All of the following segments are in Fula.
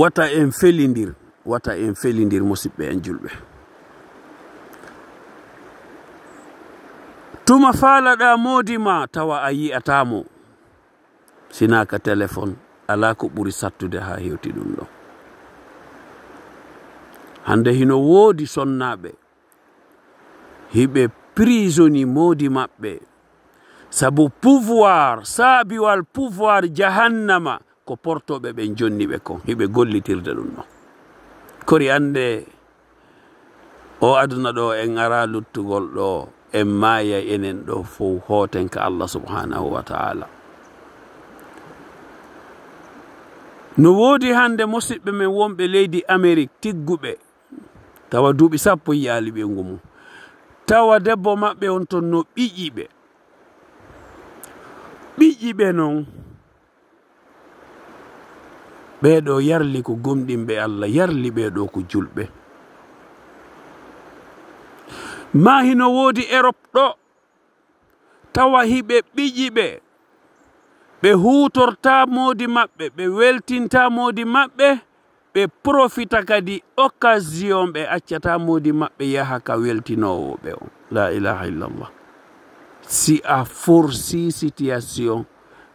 wata en felindir wata en felindir musidɓe en julɓe tuma faalaɗa modima tawa ayi atamo, sinaka téléphone ala ko ɓuri sattude ha hewti ɗum ɗon hande hino woodi sonnaɓe hiɓe prisoni moodi maɓɓe sabu pouvoir saabiwal pouvoir jahannama ko portoɓe ɓe jonniɓe ko hiɓe gollitirde ɗum ɗo kori ande o aduna ɗo en ara luttugol ɗo en maaya enen ɗo fo hooten ka allah subhanahu wa taala no woodi hande musidɓe men wonɓe leydi amérique tigguɓe tawa duuɓi sappo yiyali ɓengu mum tawa debbo maɓɓe on ton no ɓiƴƴiɓe ɓiƴƴiɓe noon ɓeeɗo yarli ko gomɗinɓe allah yarli ɓeeɗo ko julɓe maahi no woodi erop ɗo tawa hiɓe ɓiƴiɓe ɓe huutorta moodi maɓɓe ɓe weltinta moodi maɓɓe ɓe profita kadi occasion ɓe accata moodi maɓɓe yaha ka weltinowoɓe on la ilaha illallah si a forsi situation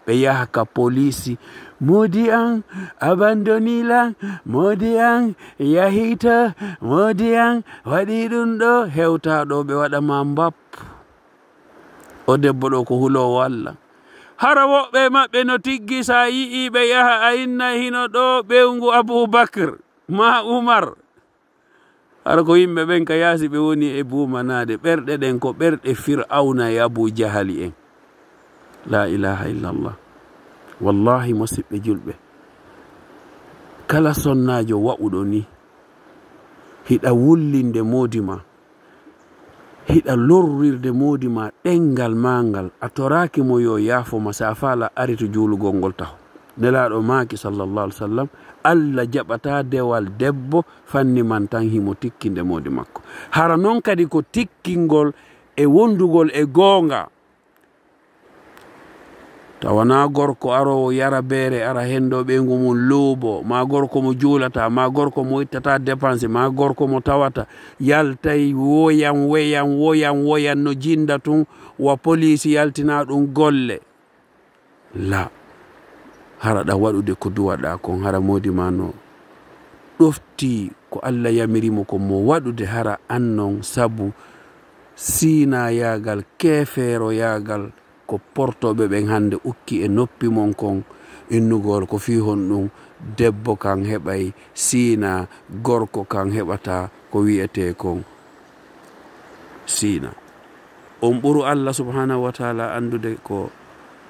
ɓe yahaka polisi modi an abandonilan modi an yahita modi an waɗi ɗum ɗo hewtaɗo ɓe waɗama mbappu o debbo ɗo ko hulowo allah hara woɓɓe maɓɓe no tiggi sa yi'i ɓe yaha ainna hino ɗo ɓewngu aboubacre ma umar hara ko yimɓe ɓen ka yaasi ɓe woni e bumanade ɓerɗe ɗen ko ɓerɗe fir'auna e abou djahali en la ilaha illallah wallahi musidɓe julɓe kala sonnajo wa'uɗo ni hiɗa wullinde moodi ma hiɗa lorrirde moodi ma ɗengal mangal a toraki mo yo ma sa fala ari to juulugol ngol taho nelaɗo maaki sallallah alih sallam allah jaɓata dewal debbo fanni man tan himo tikkinde moodi makko hara noon kadi ko tikkingol e wondugol e goonga tawana gorko arowo yara beere ara hendo ɓeygu mum luubo ma gorko mo juulata ma gorko mo ittata dépense ma gorko mo tawata yaltay woyam weyam woyam woyam no jinda tun wa police yaltina ɗum golle la haraɗa waɗude ko duwaɗa kon hara modi ma no ɗofti ko allah yamirimo ko mo waɗude hara annon saabu siinayagal keefeero yagal ko portoɓe ɓen hande ukki e noppi mon kon innugol ko fi hon ɗum debbo kan heɓay siina gorko kan heɓata ko wiyete kon siina on ɓuru allah subhanahu wa taala andude ko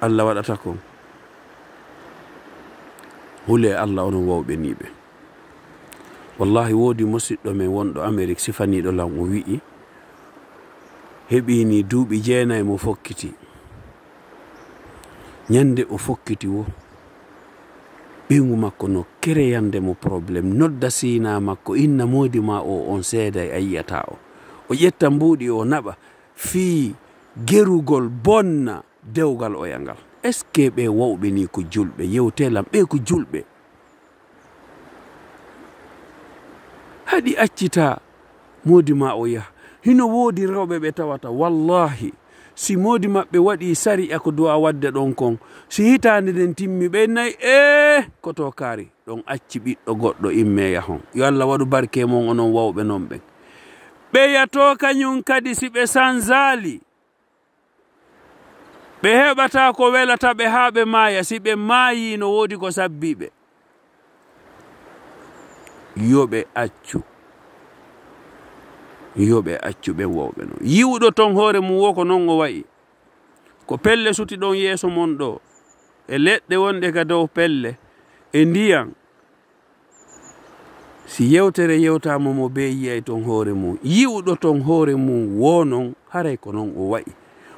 allah waɗata kon hule allah onon wowɓeniɓe wallahi woodi musidɗo men wonɗo amérique sifaniɗo lan o wi'i heɓini duuɓi jeenay mo fokkiti ñande o fokkiti wo ɓingu makko no kereyande mo probléme nodda siina makko inna moodi ma o on seeda a yiyata o o ƴetta mbuuɗi o naɓa fii gerugol bonna dewgal oya ngal est ce que ɓe wowɓe ni ko julɓe yewtelam ɓe ko julɓe haɗi accita moodi ma o yaha hino woodi rewɓe ɓe tawata wallahi si modi maɓɓe waɗi sari a ko duwa wadde ɗon kon si hitande nden timmi ɓe nayi e eh, koto kaari ɗon acci ɓiɗɗo goɗɗo immeya hon yo allah waɗu barke mon onon wawɓe non ɓen ɓeyato kañum kadi si ɓe sanzaali ɓe heɓata ko welata ɓe ha ɓe maaya si ɓe maayi no woodi ko sabbiɓe yoɓe accu yoɓe accuɓe wowɓe noon yiwɗo ton hoore mum wo ko noon o wayi ko pelle suti ɗon yeeso mon ɗo e leɗɗe wonɗe ka dow pelle e ndiyan si yewtere yewtama mo be yiyay ton hoore mum yiwɗo ton hoore mum wo noon haray ko noon o wayi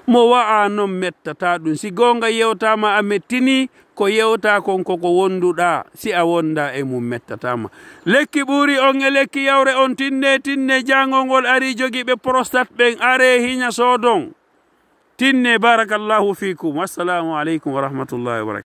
mo wa'a noon mettata ɗum si gonga yewtama a mettini ko yewta kon koko wonduɗa si a wonda e mum mettatama lekki ɓuuri on e lekki yawre on tinne tinne jangolngol ari joguiɓe prostate ɓen are hiña soodon tinne barakallahu fikum assalamu aleykum wa rahmatullahi wabarakatu